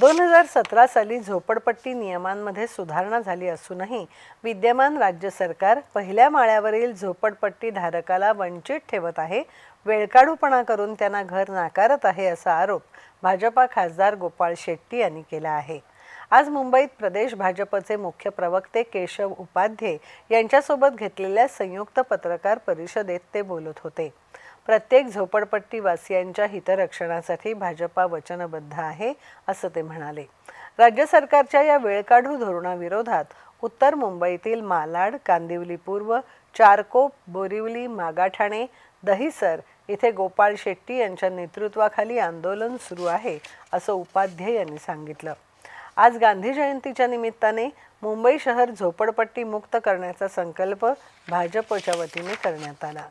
दोन हजार सतरा साली झोपडपट्टी नियमांमध्ये सुधारणा झाली असूनही विद्यमान राज्य सरकार पहिल्या माळ्यावरील झोपडपट्टी धारकाला वंचित ठेवत आहे वेळकाढूपणा करून त्यांना घर नाकारत आहे असा आरोप भाजपा खासदार गोपाळ शेट्टी यांनी केला आहे आज मुंबईत प्रदेश भाजपचे मुख्य प्रवक्ते केशव उपाध्ये यांच्यासोबत घेतलेल्या संयुक्त पत्रकार परिषदेत ते बोलत होते प्रत्येक झोपडपट्टीवासियांच्या हितरक्षणासाठी भाजपा वचनबद्ध आहे असं ते म्हणाले राज्य सरकारच्या या वेळकाढू धोरणाविरोधात उत्तर मुंबईतील मालाड कांदिवली पूर्व चारकोप बोरिवली मागाठाणे दहिसर इथे गोपाळ शेट्टी यांच्या नेतृत्वाखाली आंदोलन सुरू आहे असं उपाध्याय यांनी सांगितलं आज गांधी जयंतीच्या निमित्ताने मुंबई शहर झोपडपट्टी मुक्त करण्याचा संकल्प भाजपच्या वतीने करण्यात आला